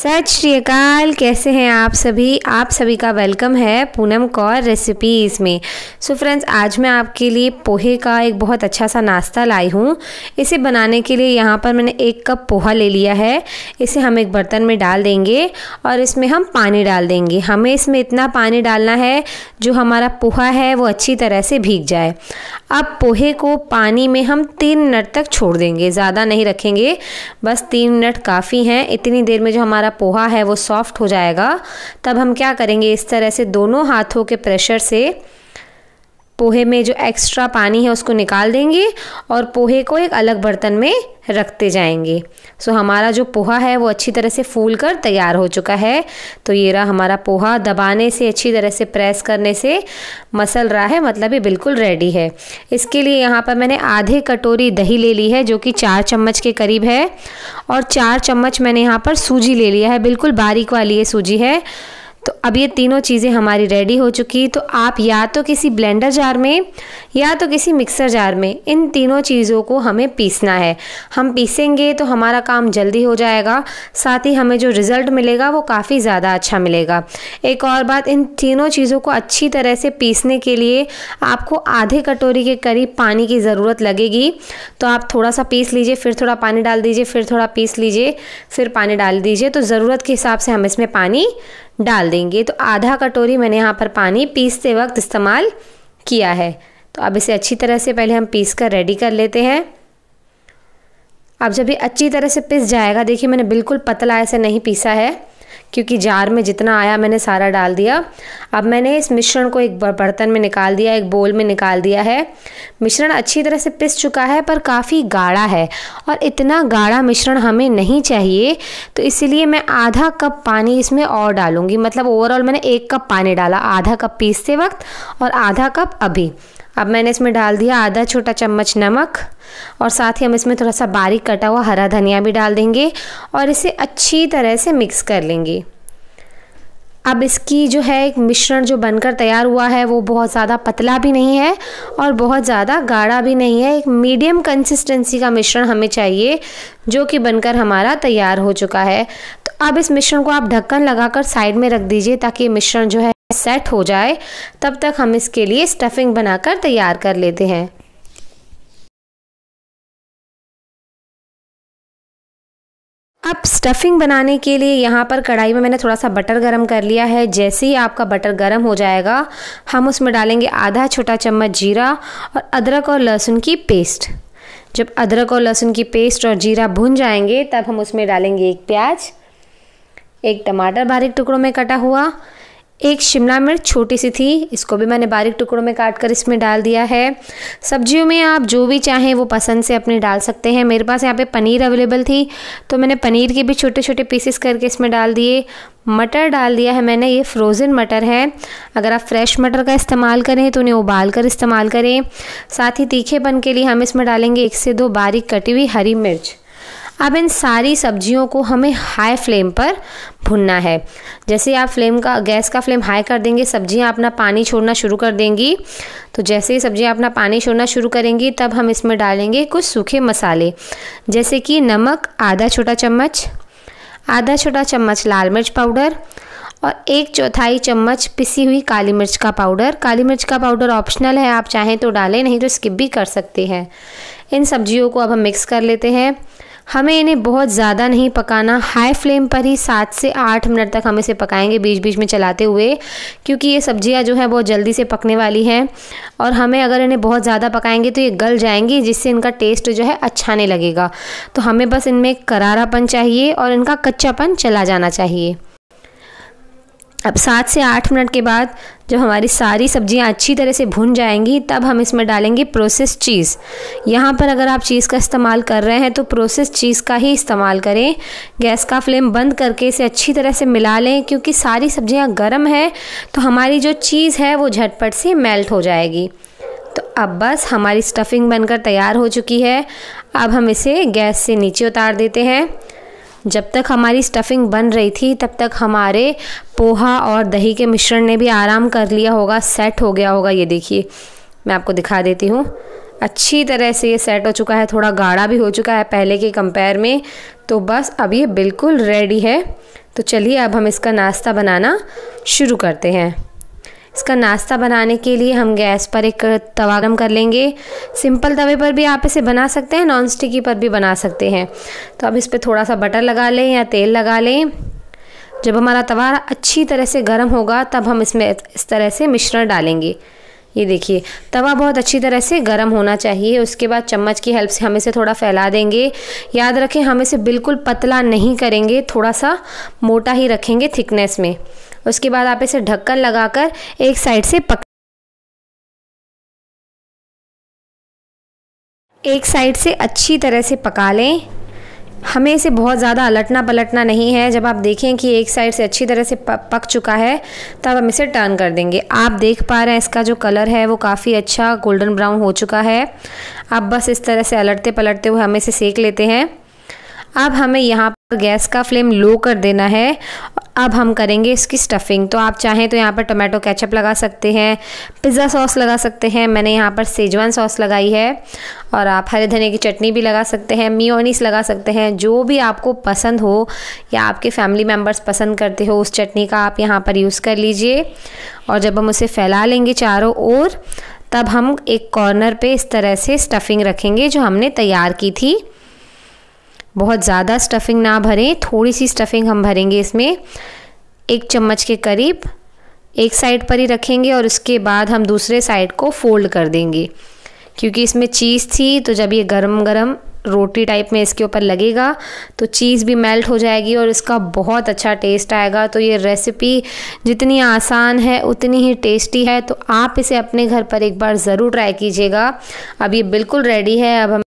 सत श्रीकाल कैसे हैं आप सभी आप सभी का वेलकम है पूनम कौर रेसिपीज़ में सो so फ्रेंड्स आज मैं आपके लिए पोहे का एक बहुत अच्छा सा नाश्ता लाई हूँ इसे बनाने के लिए यहाँ पर मैंने एक कप पोहा ले लिया है इसे हम एक बर्तन में डाल देंगे और इसमें हम पानी डाल देंगे हमें इसमें इतना पानी डालना है जो हमारा पोहा है वो अच्छी तरह से भीग जाए अब पोहे को पानी में हम तीन मिनट तक छोड़ देंगे ज़्यादा नहीं रखेंगे बस तीन मिनट काफ़ी हैं इतनी देर में जो हमारा हमारा पोहा है वो सॉफ्ट हो जाएगा तब हम क्या करेंगे इस तरह से दोनों हाथों के प्रेशर से पोहे में जो एक्स्ट्रा पानी है उसको निकाल देंगे और पोहे को एक अलग बर्तन में रखते जाएंगे सो हमारा जो पोहा है वो अच्छी तरह से फूल कर तैयार हो चुका है तो ये रहा हमारा पोहा दबाने से अच्छी तरह से प्रेस करने से मसल रहा है मतलब ये बिल्कुल रेडी है इसके लिए यहाँ पर मैंने आधे कटोरी दही ले ली है जो कि चार चम्मच के करीब है और चार चम्मच मैंने यहाँ पर सूजी ले लिया है बिल्कुल बारीक वाली ये सूजी है तो अब ये तीनों चीज़ें हमारी रेडी हो चुकी तो आप या तो किसी ब्लेंडर जार में या तो किसी मिक्सर जार में इन तीनों चीज़ों को हमें पीसना है हम पीसेंगे तो हमारा काम जल्दी हो जाएगा साथ ही हमें जो रिज़ल्ट मिलेगा वो काफ़ी ज़्यादा अच्छा मिलेगा एक और बात इन तीनों चीज़ों को अच्छी तरह से पीसने के लिए आपको आधे कटोरी के करीब पानी की ज़रूरत लगेगी तो आप थोड़ा सा पीस लीजिए फिर थोड़ा पानी डाल दीजिए फिर थोड़ा पीस लीजिए फिर पानी डाल दीजिए तो ज़रूरत के हिसाब से हम इसमें पानी डाल देंगे तो आधा कटोरी मैंने यहाँ पर पानी पीसते वक्त इस्तेमाल किया है तो अब इसे अच्छी तरह से पहले हम पीस कर रेडी कर लेते हैं अब जब ये अच्छी तरह से पिस जाएगा देखिए मैंने बिल्कुल पतला ऐसे नहीं पीसा है क्योंकि जार में जितना आया मैंने सारा डाल दिया अब मैंने इस मिश्रण को एक बर्तन में निकाल दिया एक बोल में निकाल दिया है मिश्रण अच्छी तरह से पिस चुका है पर काफ़ी गाढ़ा है और इतना गाढ़ा मिश्रण हमें नहीं चाहिए तो इसीलिए मैं आधा कप पानी इसमें और डालूंगी मतलब ओवरऑल मैंने एक कप पानी डाला आधा कप पीसते वक्त और आधा कप अभी अब मैंने इसमें डाल दिया आधा छोटा चम्मच नमक और साथ ही हम इसमें थोड़ा सा बारीक कटा हुआ हरा धनिया भी डाल देंगे और इसे अच्छी तरह से मिक्स कर लेंगे अब इसकी जो है एक मिश्रण जो बनकर तैयार हुआ है वो बहुत ज़्यादा पतला भी नहीं है और बहुत ज़्यादा गाढ़ा भी नहीं है एक मीडियम कंसिस्टेंसी का मिश्रण हमें चाहिए जो कि बनकर हमारा तैयार हो चुका है तो अब इस मिश्रण को आप ढक्कन लगाकर साइड में रख दीजिए ताकि ये मिश्रण जो है सेट हो जाए तब तक हम इसके लिए स्टफिंग बनाकर तैयार कर लेते हैं अब स्टफिंग बनाने के लिए यहाँ पर कढ़ाई में मैंने थोड़ा सा बटर गरम कर लिया है जैसे ही आपका बटर गरम हो जाएगा हम उसमें डालेंगे आधा छोटा चम्मच जीरा और अदरक और लहसुन की पेस्ट जब अदरक और लहसुन की पेस्ट और जीरा भुन जाएंगे तब हम उसमें डालेंगे एक प्याज एक टमाटर बारीक टुकड़ों में कटा हुआ एक शिमला मिर्च छोटी सी थी इसको भी मैंने बारीक टुकड़ों में काट कर इसमें डाल दिया है सब्जियों में आप जो भी चाहें वो पसंद से अपने डाल सकते हैं मेरे पास यहाँ पे पनीर अवेलेबल थी तो मैंने पनीर के भी छोटे छोटे पीसेस करके इसमें डाल दिए मटर डाल दिया है मैंने ये फ्रोज़न मटर है अगर आप फ्रेश मटर का इस्तेमाल करें तो उन्हें उबाल कर इस्तेमाल करें साथ ही तीखेपन के लिए हम इसमें डालेंगे एक से दो बारीक कटी हुई हरी मिर्च अब इन सारी सब्जियों को हमें हाई फ्लेम पर भुनना है जैसे आप फ्लेम का गैस का फ्लेम हाई कर देंगे सब्जियां अपना पानी छोड़ना शुरू कर देंगी तो जैसे ही सब्जियां अपना पानी छोड़ना शुरू करेंगी तब हम इसमें डालेंगे कुछ सूखे मसाले जैसे कि नमक आधा छोटा चम्मच आधा छोटा चम्मच लाल मिर्च पाउडर और एक चौथाई चम्मच पिसी हुई काली मिर्च का पाउडर काली मिर्च का पाउडर ऑप्शनल है आप चाहें तो डालें नहीं तो स्किप भी कर सकते हैं इन सब्जियों को अब हम मिक्स कर लेते हैं हमें इन्हें बहुत ज़्यादा नहीं पकाना हाई फ्लेम पर ही सात से आठ मिनट तक हम इसे पकाएंगे बीच बीच में चलाते हुए क्योंकि ये सब्जियां जो हैं बहुत जल्दी से पकने वाली हैं और हमें अगर इन्हें बहुत ज़्यादा पकाएंगे तो ये गल जाएंगी जिससे इनका टेस्ट जो है अच्छा नहीं लगेगा तो हमें बस इनमें करारापन चाहिए और इनका कच्चापन चला जाना चाहिए अब सात से आठ मिनट के बाद जब हमारी सारी सब्जियां अच्छी तरह से भुन जाएंगी तब हम इसमें डालेंगे प्रोसेस चीज़ यहाँ पर अगर आप चीज़ का इस्तेमाल कर रहे हैं तो प्रोसेस चीज़ का ही इस्तेमाल करें गैस का फ्लेम बंद करके इसे अच्छी तरह से मिला लें क्योंकि सारी सब्जियाँ गर्म हैं तो हमारी जो चीज़ है वो झटपट से मेल्ट हो जाएगी तो अब बस हमारी स्टफिंग बनकर तैयार हो चुकी है अब हम इसे गैस से नीचे उतार देते हैं जब तक हमारी स्टफिंग बन रही थी तब तक हमारे पोहा और दही के मिश्रण ने भी आराम कर लिया होगा सेट हो गया होगा ये देखिए मैं आपको दिखा देती हूँ अच्छी तरह से ये सेट हो चुका है थोड़ा गाढ़ा भी हो चुका है पहले के कंपेयर में तो बस अब ये बिल्कुल रेडी है तो चलिए अब हम इसका नाश्ता बनाना शुरू करते हैं इसका नाश्ता बनाने के लिए हम गैस पर एक तवा गर्म कर लेंगे सिंपल तवे पर भी आप इसे बना सकते हैं नॉन स्टिकी पर भी बना सकते हैं तो अब इस पर थोड़ा सा बटर लगा लें या तेल लगा लें जब हमारा तवा अच्छी तरह से गर्म होगा तब हम इसमें इस तरह से मिश्रण डालेंगे ये देखिए तवा बहुत अच्छी तरह से गर्म होना चाहिए उसके बाद चम्मच की हेल्प से हम इसे थोड़ा फैला देंगे याद रखें हम इसे बिल्कुल पतला नहीं करेंगे थोड़ा सा मोटा ही रखेंगे थिकनेस में उसके बाद आप इसे ढक्कन लगाकर एक साइड से पक एक साइड से अच्छी तरह से पका लें हमें इसे बहुत ज़्यादा अलटना पलटना नहीं है जब आप देखें कि एक साइड से अच्छी तरह से पक चुका है तब हम इसे टर्न कर देंगे आप देख पा रहे हैं इसका जो कलर है वो काफ़ी अच्छा गोल्डन ब्राउन हो चुका है अब बस इस तरह से अलटते पलटते हुए हम इसे सेक लेते हैं अब हमें यहाँ गैस का फ्लेम लो कर देना है अब हम करेंगे इसकी स्टफिंग तो आप चाहें तो यहाँ पर टोमेटो केचप लगा सकते हैं पिज़्ज़ा सॉस लगा सकते हैं मैंने यहाँ पर सेजवान सॉस लगाई है और आप हरे धनिया की चटनी भी लगा सकते हैं मियोनीस लगा सकते हैं जो भी आपको पसंद हो या आपके फैमिली मेम्बर्स पसंद करते हो उस चटनी का आप यहाँ पर यूज़ कर लीजिए और जब हम उसे फैला लेंगे चारों ओर तब हम एक कॉर्नर पर इस तरह से स्टफिंग रखेंगे जो हमने तैयार की थी बहुत ज़्यादा स्टफिंग ना भरें थोड़ी सी स्टफिंग हम भरेंगे इसमें एक चम्मच के करीब एक साइड पर ही रखेंगे और उसके बाद हम दूसरे साइड को फोल्ड कर देंगे क्योंकि इसमें चीज़ थी तो जब ये गरम गरम रोटी टाइप में इसके ऊपर लगेगा तो चीज़ भी मेल्ट हो जाएगी और इसका बहुत अच्छा टेस्ट आएगा तो ये रेसिपी जितनी आसान है उतनी ही टेस्टी है तो आप इसे अपने घर पर एक बार ज़रूर ट्राई कीजिएगा अब ये बिल्कुल रेडी है अब हम